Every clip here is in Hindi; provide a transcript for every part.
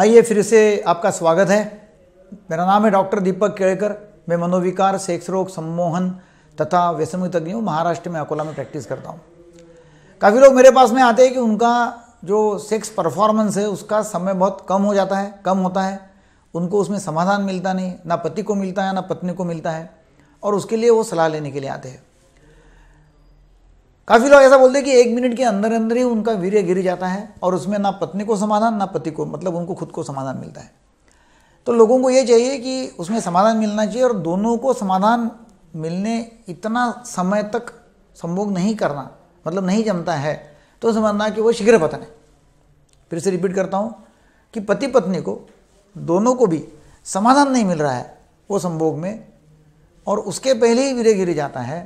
आइए फिर से आपका स्वागत है मेरा नाम है डॉक्टर दीपक केड़कर मैं मनोविकार सेक्स रोग सम्मोहन तथा व्यसन तज्ञ हूँ महाराष्ट्र में अकोला में प्रैक्टिस करता हूँ काफ़ी लोग मेरे पास में आते हैं कि उनका जो सेक्स परफॉर्मेंस है उसका समय बहुत कम हो जाता है कम होता है उनको उसमें समाधान मिलता नहीं ना पति को मिलता है ना पत्नी को मिलता है और उसके लिए वो सलाह लेने के लिए आते हैं काफ़ी लोग ऐसा बोलते हैं कि एक मिनट के अंदर अंदर ही उनका वीर्य गिर जाता है और उसमें ना पत्नी को समाधान ना पति को मतलब उनको खुद को समाधान मिलता है तो लोगों को ये चाहिए कि उसमें समाधान मिलना चाहिए और दोनों को समाधान मिलने इतना समय तक संभोग नहीं करना मतलब नहीं जमता है तो समझना कि वो शीघ्र पतन है फिर से रिपीट करता हूँ कि पति पत्नी को दोनों को भी समाधान नहीं मिल रहा है वो संभोग में और उसके पहले ही वीर्य गिर जाता है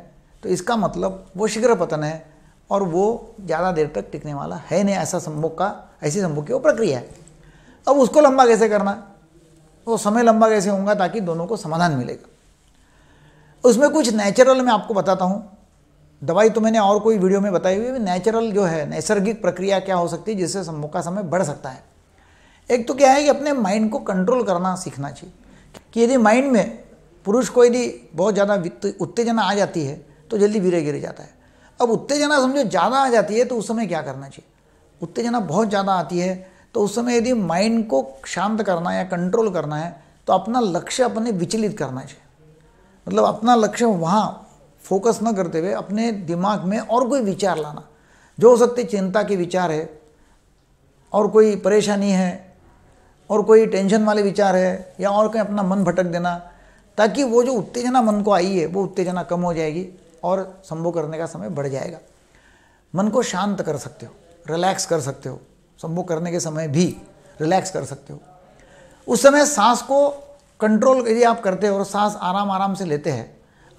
तो इसका मतलब वो शीघ्र पतन है और वो ज़्यादा देर तक टिकने वाला है नहीं ऐसा संभोग का ऐसी संभोग की वो प्रक्रिया है अब उसको लंबा कैसे करना वो समय लंबा कैसे होगा ताकि दोनों को समाधान मिलेगा उसमें कुछ नेचुरल मैं आपको बताता हूँ दवाई तो मैंने और कोई वीडियो में बताई हुई है नेचुरल जो है नैसर्गिक प्रक्रिया क्या हो सकती है जिससे संभोग का समय बढ़ सकता है एक तो क्या है कि अपने माइंड को कंट्रोल करना सीखना चाहिए कि यदि माइंड में पुरुष को यदि बहुत ज़्यादा उत्तेजना आ जाती है तो जल्दी वीरे गिर जाता है अब उत्तेजना समझो ज़्यादा आ जाती है तो उस समय क्या करना चाहिए उत्तेजना बहुत ज़्यादा आती है तो उस समय यदि माइंड को शांत करना है या कंट्रोल करना है तो अपना लक्ष्य अपने विचलित करना चाहिए मतलब अपना लक्ष्य वहाँ फोकस न करते हुए अपने दिमाग में और कोई विचार लाना जो हो सकते चिंता के विचार है और कोई परेशानी है और कोई टेंशन वाले विचार है या और कहीं अपना मन भटक देना ताकि वो जो उत्तेजना मन को आई है वो उत्तेजना कम हो जाएगी और संभव करने का समय बढ़ जाएगा मन को शांत कर सकते हो रिलैक्स कर सकते हो संभोग करने के समय भी रिलैक्स कर सकते हो उस समय सांस को कंट्रोल यदि आप करते हो और सांस आराम आराम से लेते हैं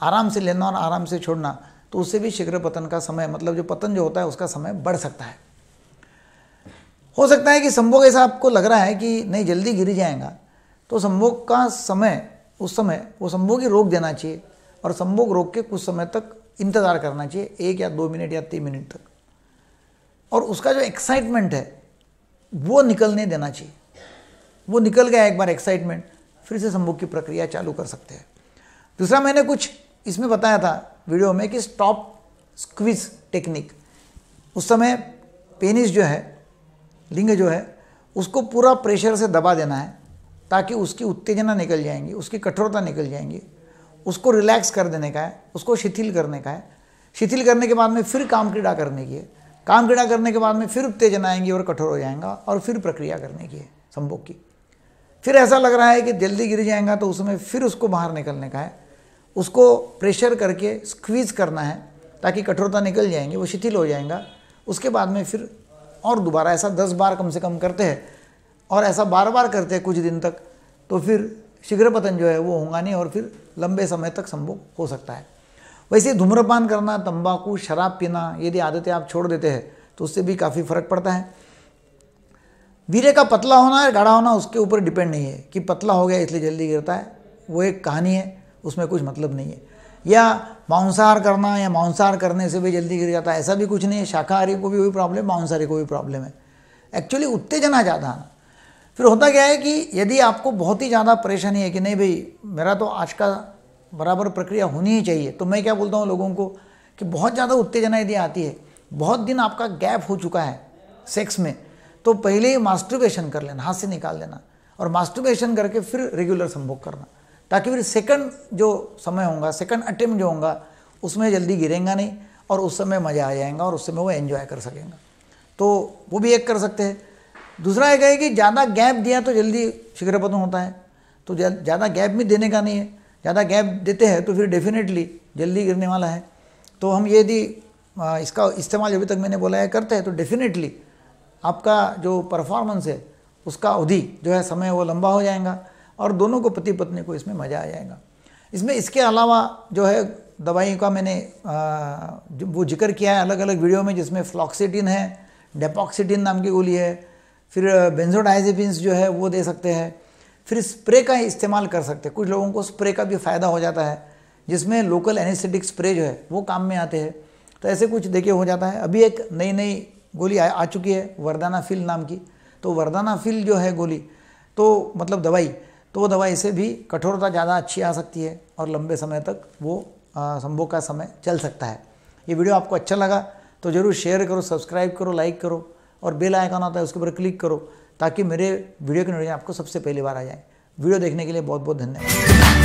आराम से लेना और आराम से छोड़ना तो उससे भी शीघ्र पतन का समय मतलब जो पतन जो होता है उसका समय बढ़ सकता है हो सकता है कि संभोग ऐसा आपको लग रहा है कि नहीं जल्दी गिर जाएगा तो संभोग का समय उस समय वो संभोग ही रोक देना चाहिए और संभोग रोक के कुछ समय तक इंतज़ार करना चाहिए एक या दो मिनट या तीन मिनट तक और उसका जो एक्साइटमेंट है वो निकलने देना चाहिए वो निकल गया एक बार एक्साइटमेंट फिर से संभोग की प्रक्रिया चालू कर सकते हैं दूसरा मैंने कुछ इसमें बताया था वीडियो में कि स्टॉप स्क्विज टेक्निक उस समय पेनिस जो है लिंग जो है उसको पूरा प्रेशर से दबा देना है ताकि उसकी उत्तेजना निकल जाएंगी उसकी कठोरता निकल जाएंगी उसको रिलैक्स कर देने का है उसको शिथिल करने का है शिथिल करने के बाद में फिर काम क्रीड़ा करने की है काम क्रीड़ा करने के बाद में फिर उत्तेजना आएंगी और कठोर हो जाएगा और फिर प्रक्रिया करने की है संभोग की फिर ऐसा लग रहा है कि जल्दी गिर जाएगा तो उसमें फिर उसको बाहर निकलने का है उसको प्रेशर करके स्क्वीज करना है ताकि कठोरता निकल जाएंगे वो शिथिल हो जाएगा उसके बाद में फिर और दोबारा ऐसा दस बार कम से कम करते हैं और ऐसा बार बार करते हैं कुछ दिन तक तो फिर शीघ्र पतन जो है वो होगा नहीं और फिर लंबे समय तक संभव हो सकता है वैसे धूम्रपान करना तंबाकू शराब पीना यदि आदतें आप छोड़ देते हैं तो उससे भी काफ़ी फर्क पड़ता है वीरे का पतला होना या गाढ़ा होना उसके ऊपर डिपेंड नहीं है कि पतला हो गया इसलिए जल्दी गिरता है वो एक कहानी है उसमें कुछ मतलब नहीं है या मांसाहार करना या मांसाहार करने से भी जल्दी गिर जाता है ऐसा भी कुछ नहीं है शाकाहारी को भी वही प्रॉब्लम मांसाहारी को भी प्रॉब्लम है एक्चुअली उत्तेजना ज़्यादा आना फिर होता क्या है कि यदि आपको बहुत ही ज़्यादा परेशानी है कि नहीं भाई मेरा तो आज का बराबर प्रक्रिया होनी ही चाहिए तो मैं क्या बोलता हूँ लोगों को कि बहुत ज़्यादा उत्तेजना यदि आती है बहुत दिन आपका गैप हो चुका है सेक्स में तो पहले ही मास्टरबेशन कर लेना हाथ से निकाल देना और मास्टरबेशन करके फिर रेगुलर संभोग करना ताकि फिर सेकंड जो समय होगा सेकंड अटेम्प्ट जो होगा उसमें जल्दी गिरेगा नहीं और उस समय मज़ा आ जाएगा और उस समय वो एंजॉय कर सकेंगे तो वो भी एक कर सकते हैं दूसरा एक है कि ज़्यादा गैप दिया तो जल्दी शीघ्र पतन होता है तो ज़्यादा गैप भी देने का नहीं है ज़्यादा गैप देते हैं तो फिर डेफिनेटली जल्दी गिरने वाला है तो हम यदि इसका इस्तेमाल अभी तक मैंने बोला है करते हैं तो डेफिनेटली आपका जो परफॉर्मेंस है उसका अवधि जो है समय वो लंबा हो जाएगा और दोनों को पति पत्नी को इसमें मज़ा आ जाएगा इसमें इसके अलावा जो है दवाई का मैंने वो जिक्र किया है अलग अलग वीडियो में जिसमें फ्लॉक्सीटिन है डेपॉक्सीटिन नाम की गोली है फिर बेंजोडाइजेपिन्स जो है वो दे सकते हैं फिर स्प्रे का इस्तेमाल कर सकते हैं कुछ लोगों को स्प्रे का भी फ़ायदा हो जाता है जिसमें लोकल एनेस्थेटिक स्प्रे जो है वो काम में आते हैं तो ऐसे कुछ देखिए हो जाता है अभी एक नई नई गोली आ, आ चुकी है वरदाना फिल नाम की तो वरदाना फिल जो है गोली तो मतलब दवाई तो वो दवाई से भी कठोरता ज़्यादा अच्छी आ सकती है और लंबे समय तक वो संभोग का समय चल सकता है ये वीडियो आपको अच्छा लगा तो ज़रूर शेयर करो सब्सक्राइब करो लाइक करो और बेल आइकन आता है उसके ऊपर क्लिक करो ताकि मेरे वीडियो के नोटिफिकेशन आपको सबसे पहली बार आ जाए वीडियो देखने के लिए बहुत बहुत धन्यवाद